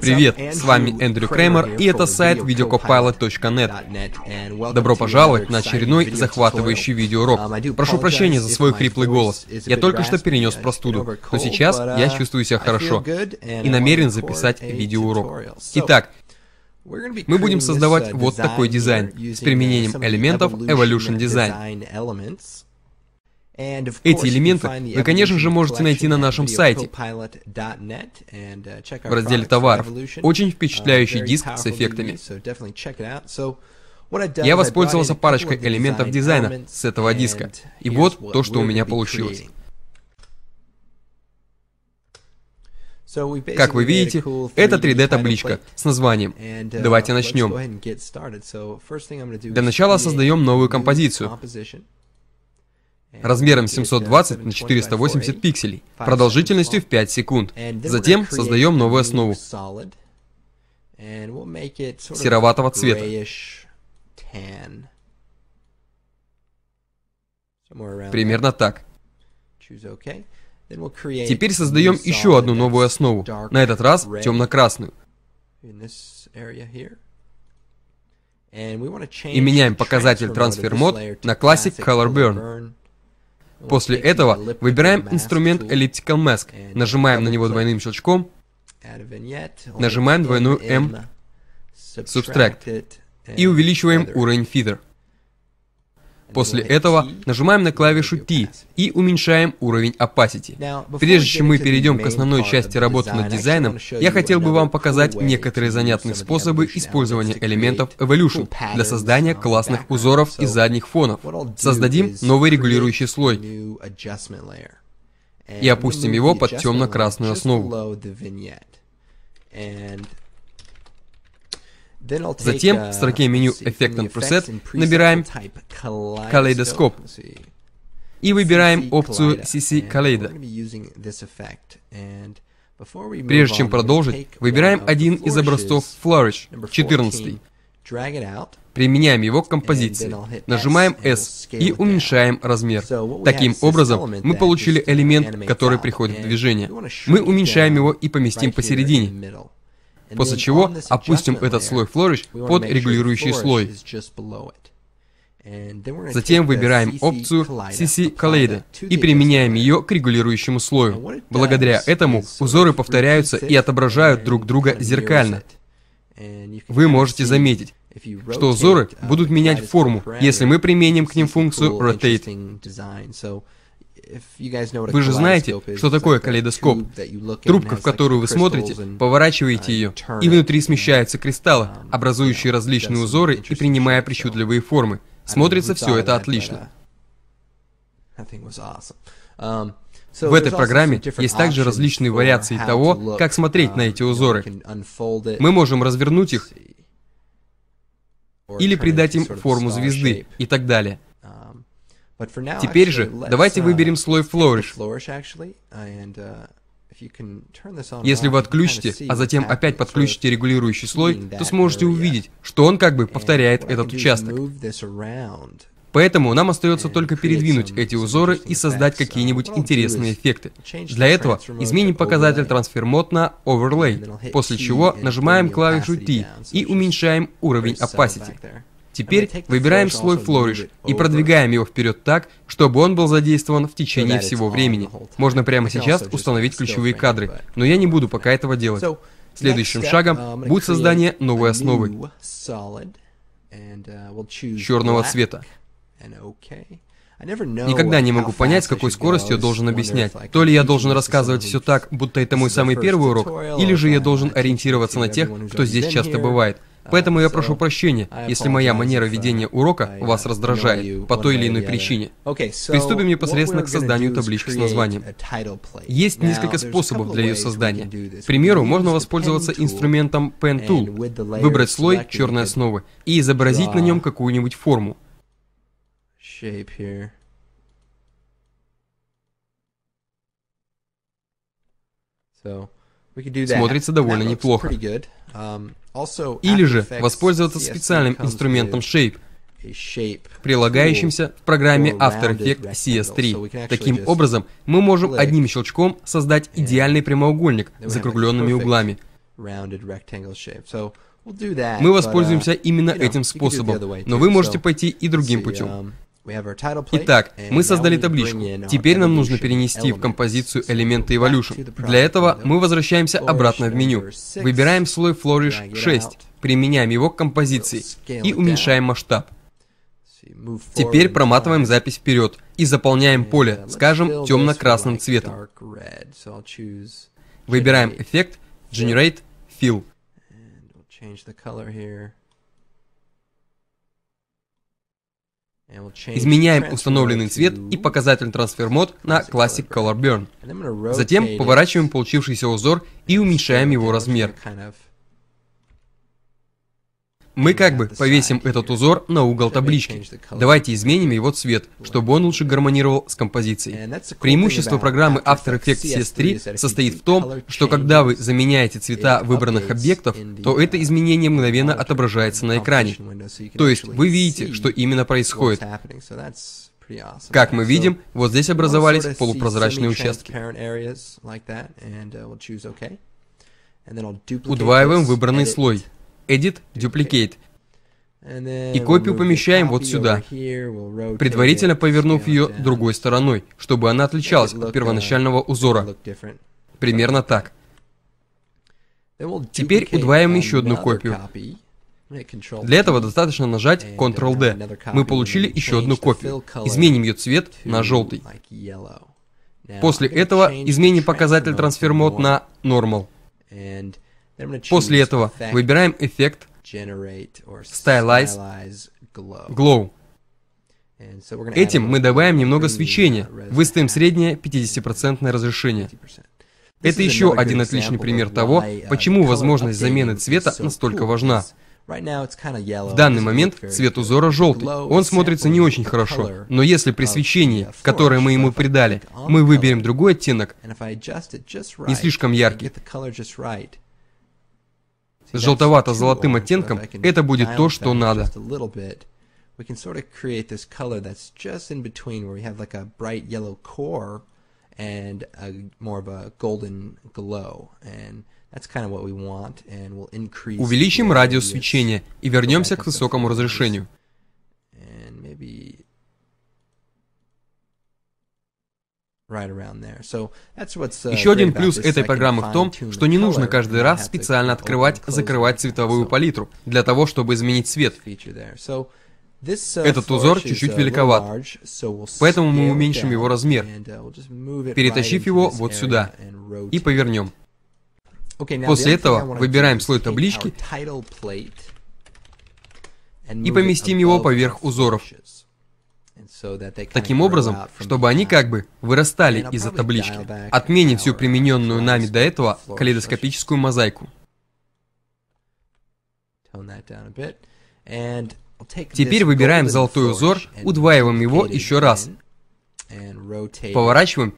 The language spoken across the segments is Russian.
Привет, с вами Эндрю Креймер, и это сайт videocopilot.net. Добро пожаловать на очередной захватывающий видеоурок. Um, Прошу прощения за свой хриплый голос. Я только что перенес простуду, но сейчас я uh, чувствую себя хорошо и намерен записать видеоурок. Итак, мы будем создавать uh, вот такой дизайн с uh, применением элементов Evolution Design. Эти элементы вы, конечно же, можете найти на нашем сайте uh, в разделе товаров Очень uh, впечатляющий диск с эффектами. Я воспользовался парочкой элементов дизайна с этого диска, и вот то, что у меня получилось. Как вы видите, это 3D-табличка с названием. Uh, Давайте начнем. Для начала создаем новую композицию. Э, размером 720 э, на 480 пикселей, продолжительностью в 5 секунд. Затем создаем новую основу сероватого цвета. Примерно так. Теперь создаем еще одну новую основу, на этот раз темно-красную. И меняем показатель Transfer Mode на Classic Color Burn. После этого выбираем инструмент Elliptical Mask, нажимаем на него двойным щелчком, нажимаем двойную M Subtract и увеличиваем уровень Feather. После этого нажимаем на клавишу T и уменьшаем уровень opacity. Прежде чем мы перейдем к основной части работы над дизайном, я хотел бы вам показать некоторые занятные способы использования элементов Evolution для создания классных узоров и задних фонов. Создадим новый регулирующий слой и опустим его под темно-красную основу. Затем в uh, строке меню «Effect and Preset» набираем «Калейдоскоп» и выбираем опцию CC Kaleido. Прежде чем продолжить, выбираем один из образцов Flourish, 14. Применяем его к композиции, нажимаем S и уменьшаем размер. Таким образом, мы получили элемент, который приходит в движение. Мы уменьшаем его и поместим посередине после чего опустим этот слой флориш под регулирующий слой. Затем выбираем опцию CC Collide и применяем ее к регулирующему слою. Благодаря этому узоры повторяются и отображают друг друга зеркально. Вы можете заметить, что узоры uh, будут менять форму, если мы применим к ним функцию Rotate. Вы же знаете, что такое калейдоскоп. Трубка, в которую вы смотрите, поворачиваете uh, ее, и внутри uh, смещаются кристаллы, um, образующие различные узоры и принимая причудливые формы. Смотрится все это отлично. Uh, um, в этой программе есть также различные вариации того, как смотреть на um, эти узоры. Мы можем развернуть их или придать им форму звезды и так далее. Теперь же давайте uh, выберем слой Flourish. Uh, Если вы отключите, а затем опять подключите регулирующий слой, то сможете увидеть, что он как бы повторяет этот участок. Поэтому нам остается только передвинуть эти узоры и создать какие-нибудь интересные эффекты. Для этого изменим показатель Transfer Mode на Overlay, после чего нажимаем клавишу T и уменьшаем уровень Opacity. Теперь выбираем слой Flourish и продвигаем его вперед так, чтобы он был задействован в течение всего времени. Можно прямо сейчас установить ключевые кадры, но я не буду пока этого делать. Следующим шагом um, будет создание новой основы uh, черного цвета. Никогда не могу понять, с какой скоростью я должен объяснять. То ли я должен рассказывать все так, будто это мой самый первый урок, или же я должен ориентироваться на тех, кто здесь часто бывает. А, Поэтому я прошу прощения, если моя манера ведения урока вас раздражает по той или иной причине. Приступим непосредственно к созданию таблички с названием. Есть несколько способов для ее создания. К примеру, можно воспользоваться инструментом Pen Tool, выбрать слой черной основы и изобразить на нем какую-нибудь форму. Смотрится довольно неплохо. Или же воспользоваться специальным инструментом Shape, прилагающимся в программе After Effects CS3. Таким образом, мы можем одним щелчком создать идеальный прямоугольник с закругленными углами. Мы воспользуемся uh, именно этим способом, но вы можете пойти и другим путем. Um, Итак, мы создали табличку. Теперь нам нужно перенести в композицию элементы Evolution. Для этого мы возвращаемся обратно в меню. Выбираем слой Flourish 6, применяем его к композиции и уменьшаем масштаб. Теперь проматываем запись вперед и заполняем поле, uh, скажем, темно-красным цветом. Выбираем эффект Generate Fill. Изменяем установленный цвет и показатель Transfer Mode на Classic Color Burn. Затем поворачиваем получившийся узор и уменьшаем его размер. Мы как бы повесим этот узор на угол таблички. Давайте изменим его цвет, чтобы он лучше гармонировал с композицией. Преимущество программы After Effects CS3 состоит в том, что когда вы заменяете цвета выбранных объектов, то это изменение мгновенно отображается на экране. То есть вы видите, что именно происходит. Как мы видим, вот здесь образовались полупрозрачные участки. Uh, Удваиваем выбранный слой. Edit, Duplicate. И копию помещаем вот сюда, предварительно повернув ее другой стороной, чтобы она отличалась от первоначального uh, узора. Примерно так. Теперь удваиваем еще одну копию. Для этого достаточно нажать Ctrl-D. Мы получили еще одну копию. Изменим ее цвет на желтый. После этого изменим показатель Transfer Mode на Normal. После этого выбираем эффект Stylize Glow. Этим мы добавим немного свечения, выставим среднее 50% разрешение. Это еще один отличный пример того, почему возможность замены цвета настолько важна. В данный момент цвет узора желтый, он смотрится не очень хорошо, но если при свечении, которое мы ему придали, мы выберем другой оттенок, не слишком яркий, с желтовато-золотым оттенком, это будет то, что надо. We can sort of create this color that's just in between where we have like a bright yellow core and a, more of a golden glow. And Увеличим радиус свечения и вернемся к высокому разрешению. Uh, Еще один плюс этой программы в том, что не нужно каждый раз специально открывать, закрывать цветовую палитру для того, чтобы изменить цвет. Uh, Этот узор чуть-чуть uh, великоват, поэтому мы уменьшим его размер, перетащив его вот сюда и повернем. После этого выбираем слой таблички и поместим его поверх узоров. Таким образом, чтобы они как бы вырастали из-за таблички, отменив всю примененную нами до этого калейдоскопическую мозаику. Теперь выбираем золотой узор, удваиваем его еще раз, поворачиваем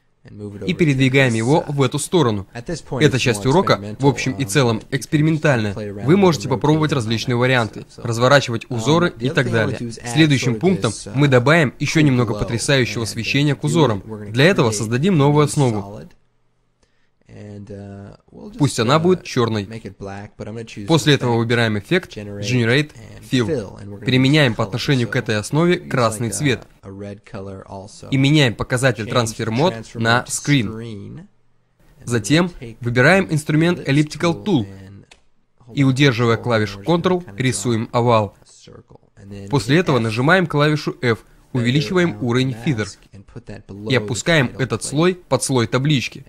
и передвигаем его в эту сторону. Эта часть урока, в общем и um, целом, экспериментальная. Вы можете попробовать различные варианты, разворачивать um, узоры и так далее. Следующим пунктом uh, мы добавим еще немного потрясающего освещения к узорам. Для этого создадим новую основу. Uh, Пусть она uh, будет черной. После этого выбираем эффект Generate Fill. Применяем по отношению к этой основе красный цвет. И меняем показатель Transfer Mode на Screen. Затем выбираем инструмент Elliptical Tool и, удерживая клавишу Ctrl, рисуем овал. После этого нажимаем клавишу F увеличиваем уровень uh, фидер и опускаем этот слой под слой таблички.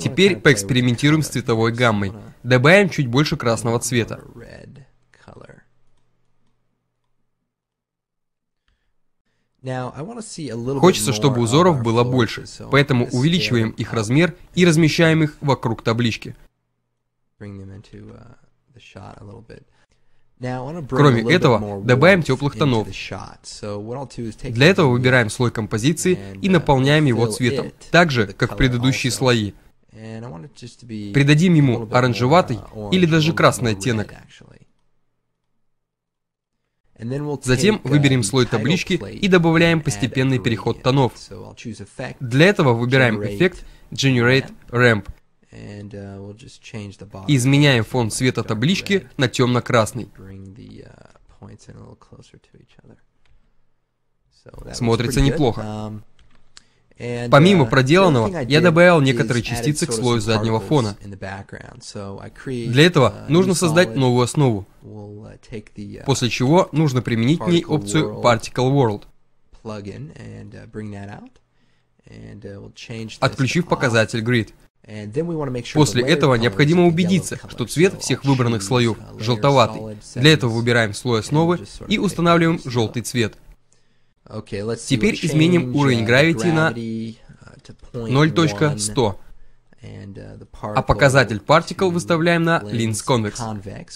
Теперь поэкспериментируем с цветовой гаммой. Добавим чуть больше красного цвета. Хочется, чтобы узоров было больше, поэтому увеличиваем их uh, размер и размещаем их вокруг таблички. Uh, Кроме этого, добавим теплых тонов. Для этого выбираем слой композиции и наполняем его цветом, так же, как предыдущие слои. Придадим ему оранжеватый или даже красный оттенок. Затем выберем слой таблички и добавляем постепенный переход тонов. Для этого выбираем эффект Generate Ramp Uh, Изменяем фон цвета таблички на темно-красный. Uh, Смотрится неплохо. Um, Помимо uh, проделанного, я добавил некоторые частицы к слою заднего фона. Для этого нужно создать новую основу, после чего нужно применить к ней опцию Particle World, отключив показатель Grid. После этого необходимо убедиться, что цвет всех выбранных слоев uh, желтоватый. Для этого выбираем слой основы и устанавливаем желтый цвет. Теперь изменим уровень гравити uh, на 0.100. Uh, а показатель Particle выставляем на Lens Convex.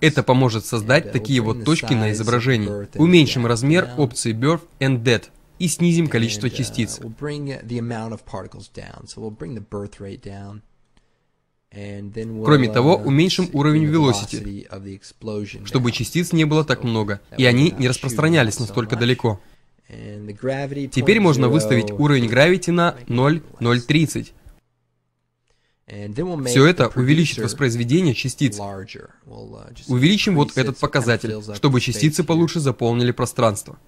Это поможет создать такие вот точки на изображении. Уменьшим размер опции Birth and Death и снизим количество uh, частиц. Кроме того, uh, уменьшим уровень velocity, чтобы частиц не было так много, и они не распространялись настолько далеко. Теперь можно выставить уровень гравити на 0,030. Все это увеличит воспроизведение частиц. Uh, Увеличим вот этот показатель, чтобы частицы получше заполнили пространство.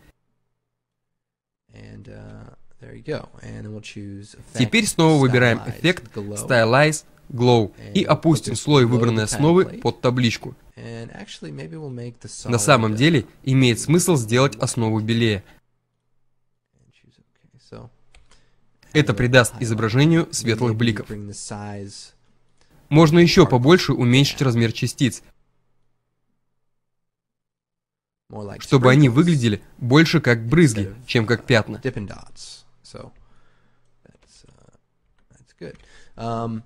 Теперь снова выбираем эффект Stylize Glow и опустим слой выбранной основы под табличку. На самом деле имеет смысл сделать основу белее. Это придаст изображению светлых бликов. Можно еще побольше уменьшить размер частиц, чтобы они выглядели больше как брызги, чем как пятна. So that's uh, that's good. Um,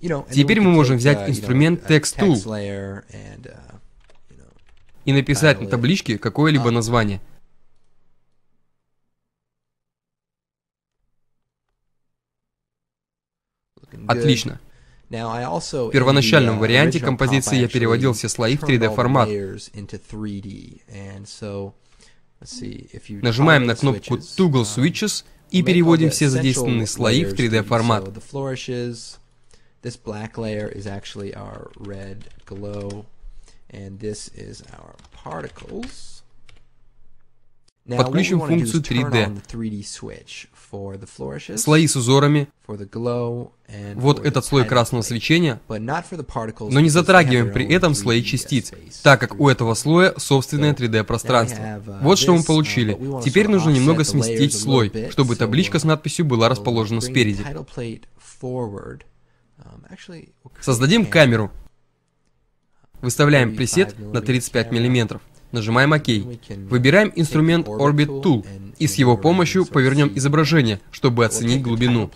you know. Теперь мы можем uh, взять инструмент Text TextTool uh, и написать на табличке какое-либо название. Отлично. Uh, в первоначальном варианте композиции я переводил все слои в 3D-формат. Нажимаем на кнопку Toggle Switches, и переводим все задействованные слои в 3D формат. This black layer is actually our red glow, and this is our particles. Подключим функцию 3D. Слои с узорами. Вот этот слой красного свечения. Но не затрагиваем при этом слои частиц, так как у этого слоя собственное 3D пространство. Uh, вот что мы uh, получили. Теперь нужно немного сместить слой, чтобы табличка с надписью была расположена спереди. Um, Создадим камеру. Выставляем пресет на 35 миллиметров нажимаем ОК. Выбираем инструмент Orbit Tool и с его помощью повернем изображение, чтобы оценить глубину.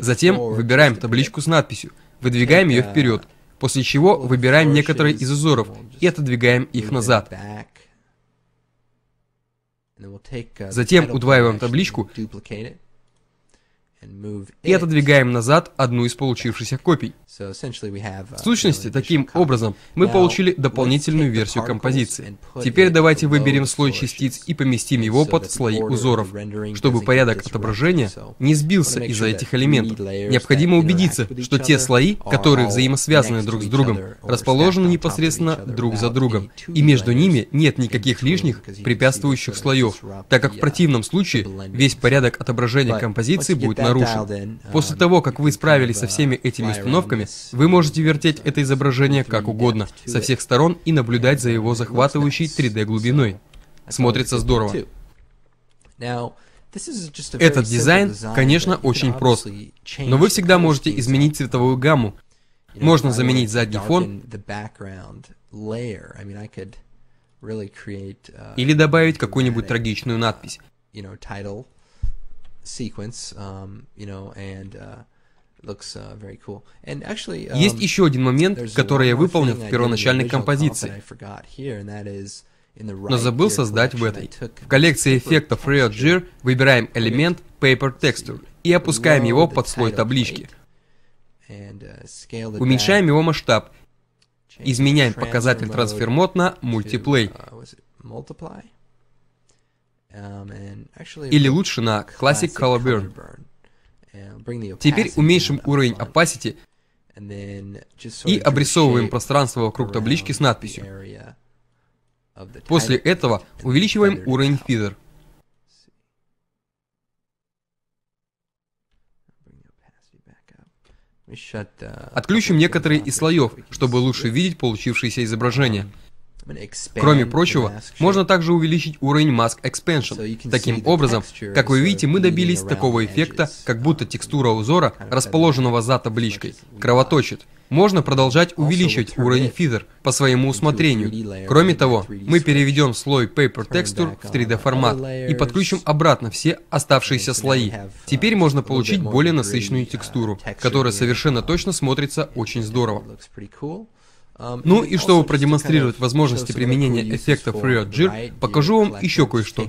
Затем выбираем табличку с надписью, выдвигаем ее uh, вперед, после чего выбираем некоторые из узоров и отодвигаем их назад. Uh, Затем удваиваем табличку и отодвигаем назад одну из получившихся копий. Uh, в сущности, таким образом, мы получили дополнительную версию композиции. Теперь давайте выберем слой частиц и поместим его под слои узоров, чтобы порядок отображения не сбился из-за этих элементов. Необходимо убедиться, что те слои, которые взаимосвязаны друг с другом, расположены непосредственно друг за другом, и между ними нет никаких лишних препятствующих слоев, так как в uh, противном случае весь порядок отображения композиции будет нарушен. Uh, После того, как вы справились со uh, всеми этими установками, вы можете вертеть это изображение как угодно, со всех сторон и наблюдать за его захватывающей 3D глубиной. Смотрится здорово. Этот дизайн, конечно, очень прост, но вы всегда можете изменить цветовую гамму. Можно заменить задний фон uh, или добавить какую-нибудь трагичную надпись sequence, um, you know, and uh, looks uh, very cool. And actually, um, есть еще один момент, который я выполнил в первоначальной композиции, но забыл создать в этой. В коллекции эффектов RealGear выбираем элемент Paper Texture и опускаем его под слой таблички. Uh, Уменьшаем его масштаб. Изменяем показатель трансфермот на uh, Multiplay. Um, Или лучше на Classic Color Burn. Теперь уменьшим уровень opacity и обрисовываем пространство вокруг таблички с надписью. После этого увеличиваем уровень Feather. Отключим некоторые из слоев, чтобы лучше видеть получившееся изображение. Um, Кроме прочего, можно также увеличить уровень Mask Expansion. Таким образом, как вы uh, видите, мы добились такого эффекта, как будто uh, текстура узора, расположенного за табличкой, кровоточит. Можно продолжать увеличивать уровень фидер по своему усмотрению. Кроме того, мы переведем слой Paper Texture в 3D формат и подключим обратно все оставшиеся слои. Uh, Теперь можно получить более насыщенную текстуру, которая совершенно точно смотрится очень здорово. Ну и чтобы продемонстрировать возможности применения эффекта Free Jir, покажу вам еще кое-что.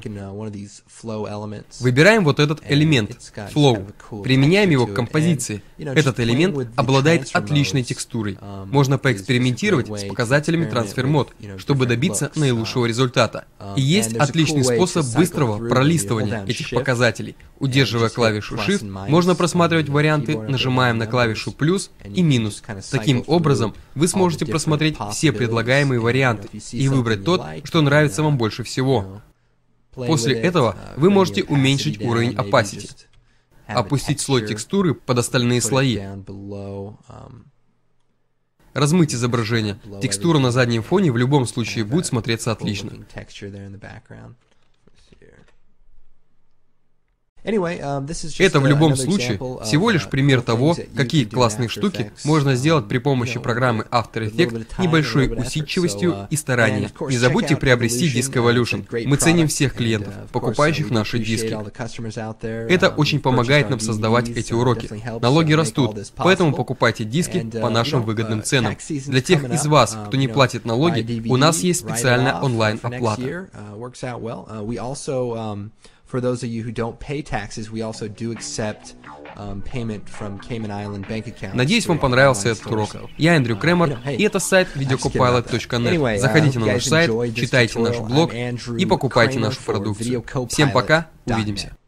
Uh, Выбираем вот этот элемент, Flow, применяем его к композиции. Этот элемент обладает отличной текстурой. Um, можно поэкспериментировать с показателями Transfer Mode, чтобы добиться наилучшего uh, результата. Um, и есть отличный способ быстрого пролистывания этих показателей. Удерживая клавишу Shift, можно просматривать варианты, нажимаем на клавишу плюс и минус. Таким образом, вы сможете просмотреть рассмотреть все предлагаемые варианты и выбрать тот, что нравится вам uh, больше всего. После этого uh, вы можете уменьшить уровень opacity, опустить слой текстуры под остальные слои, um, размыть изображение. Текстура на заднем фоне в любом случае будет смотреться отлично. Um, Это в uh, любом случае всего лишь uh, пример того, какие классные штуки можно um, сделать при помощи программы After Effects небольшой усидчивостью uh, и старанием. Не забудьте приобрести диск Evolution. Мы ценим всех клиентов, покупающих наши диски. Это um, очень помогает нам создавать эти уроки. Налоги растут, поэтому покупайте диски по нашим выгодным ценам. Для тех из вас, кто не платит налоги, у нас есть специальная онлайн-оплата. For those of you who don't pay taxes, we also do accept um, Надеюсь, вам понравился этот урок. Я Эндрю Кремер, и это сайт videocopilot.net. Uh, Заходите на наш сайт, читайте наш блог и покупайте нашу продукцию. Всем пока, увидимся.